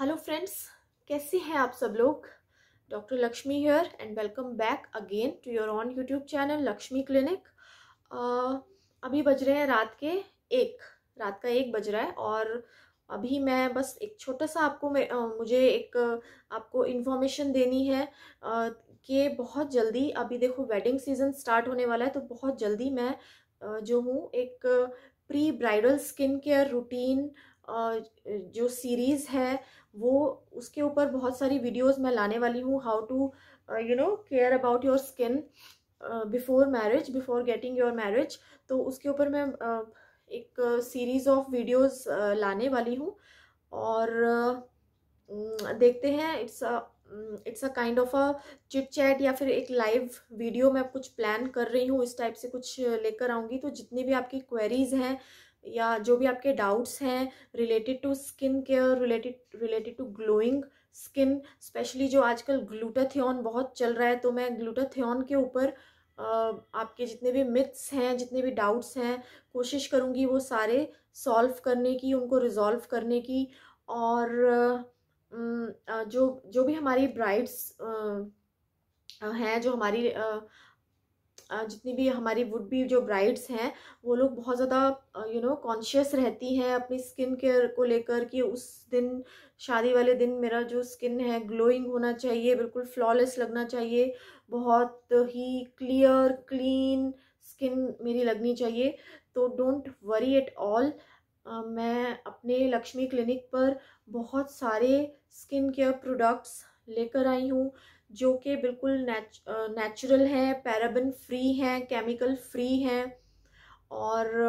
hello friends कैसे हैं आप सब लोग doctor Lakshmi here and welcome back again to your own YouTube channel Lakshmi clinic अभी बज रहे हैं रात के एक रात का एक बज रहा है और अभी मैं बस एक छोटा सा आपको मैं मुझे एक आपको इन्फॉर्मेशन देनी है कि बहुत जल्दी अभी देखो वेडिंग सीज़न स्टार्ट होने वाला है तो बहुत जल्दी मैं जो हूँ एक pre bridal skin care routine जो सीरीज़ है वो उसके ऊपर बहुत सारी वीडियोस मैं लाने वाली हूँ how to you know care about your skin before marriage before getting your marriage तो उसके ऊपर मैं uh, एक सीरीज़ ऑफ वीडियोस लाने वाली हूँ और uh, देखते हैं it's a it's a kind of a chit chat या फिर एक लाइव वीडियो मैं कुछ प्लान कर रही हूँ इस टाइप से कुछ लेकर आऊँगी तो जितनी भी आपकी क्वेरीज़ हैं या जो भी आपके डाउट्स हैं related to skin care related related to glowing skin specially जो आजकल ग्लूटाथियन बहुत चल रहा है तो मैं ग्लूटाथियन के ऊपर आपके जितने भी मिथ्स हैं जितने भी डाउट्स हैं कोशिश करूँगी वो सारे सॉल्व करने की उनको रिजॉल्व करने की और जो जो भी हमारी ब्राइड्स हैं जो हमारी जितनी भी हमारी वुड भी जो ब्राइड्स हैं वो लोग बहुत ज़्यादा यू नो कॉन्शियस रहती हैं अपनी स्किन केयर को लेकर कि उस दिन शादी वाले दिन मेरा जो स्किन है ग्लोइंग होना चाहिए बिल्कुल फ्लॉलेस लगना चाहिए बहुत ही क्लियर क्लीन स्किन मेरी लगनी चाहिए तो डोंट वरी एट ऑल मैं अपने लक्ष्मी क्लिनिक पर बहुत सारे स्किन केयर प्रोडक्ट्स लेकर आई हूँ जो कि बिल्कुल नेचुरल हैं पैराबन फ्री हैं केमिकल फ्री हैं और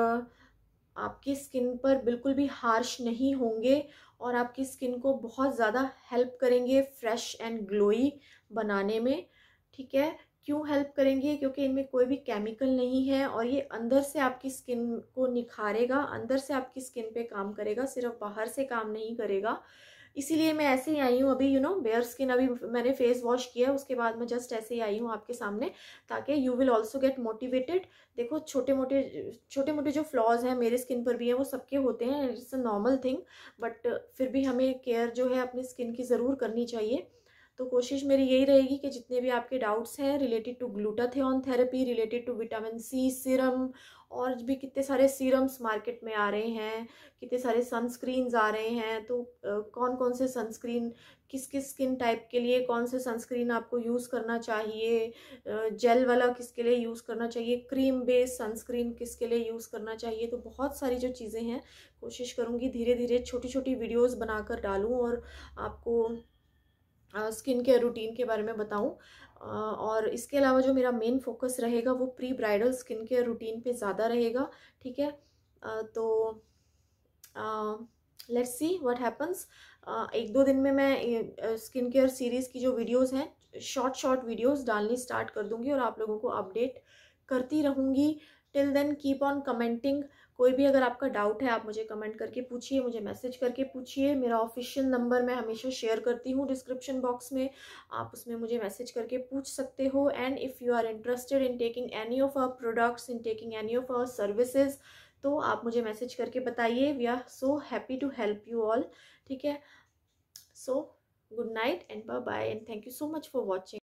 आपकी स्किन पर बिल्कुल भी हार्श नहीं होंगे और आपकी स्किन को बहुत ज़्यादा हेल्प करेंगे फ्रेश एंड ग्लोई बनाने में ठीक है क्यों हेल्प करेंगे क्योंकि इनमें कोई भी केमिकल नहीं है और ये अंदर से आपकी स्किन को निखारेगा अंदर से आपकी स्किन पे काम करेगा सिर्फ बाहर से काम नहीं करेगा इसीलिए मैं ऐसे ही आई हूँ अभी यू नो बेयर स्किन अभी मैंने फेस वॉश किया है उसके बाद मैं जस्ट ऐसे ही आई हूँ आपके सामने ताकि you will also get motivated देखो छोटे मोटे छोटे मोटे जो फ्लॉज हैं मेरे स्किन पर भी हैं वो सबके होते हैं it's a normal thing but फिर भी हमें केयर जो है अपनी स्किन की ज़रूर करनी चाहिए तो कोशिश मेरी यही रहेगी कि जितने भी आपके डाउट्स हैं related to glutathione therapy related to vitamin C serum और भी कितने सारे सीरम्स मार्केट में आ रहे हैं कितने सारे सनस्क्रीन्स आ रहे हैं तो कौन कौन से सनस्क्रीन किस किस स्किन टाइप के लिए कौन से सनस्क्रीन आपको यूज़ करना चाहिए जेल वाला किसके लिए यूज़ करना चाहिए क्रीम बेस्ड सनस्क्रीन किसके लिए यूज़ करना चाहिए तो बहुत सारी जो चीज़ें हैं कोशिश करूँगी धीरे धीरे छोटी छोटी वीडियोज़ बनाकर डालूँ और आपको स्किन केयर रूटीन के बारे में बताऊँ और इसके अलावा जो मेरा मेन फोकस रहेगा वो pre bridal skin care routine पे ज़्यादा रहेगा ठीक है तो लेट्स सी व्हाट हैपन्स एक दो दिन में मैं स्किन केयर सीरीज़ की जो वीडियोस हैं शॉर्ट शॉर्ट वीडियोस डालनी स्टार्ट कर दूंगी और आप लोगों को अपडेट करती रहूँगी till then keep on commenting कोई भी अगर आपका डाउट है आप मुझे कमेंट करके पूछिए मुझे मैसेज करके पूछिए मेरा ऑफिशियल नंबर मैं हमेशा शेयर करती हूँ डिस्क्रिप्शन बॉक्स में आप उसमें मुझे मैसेज करके पूछ सकते हो and if you are interested in taking any of our products in taking any of our services तो आप मुझे मैसेज करके बताइए we are so happy to help you all ठीक है so good night and bye bye and thank you so much for watching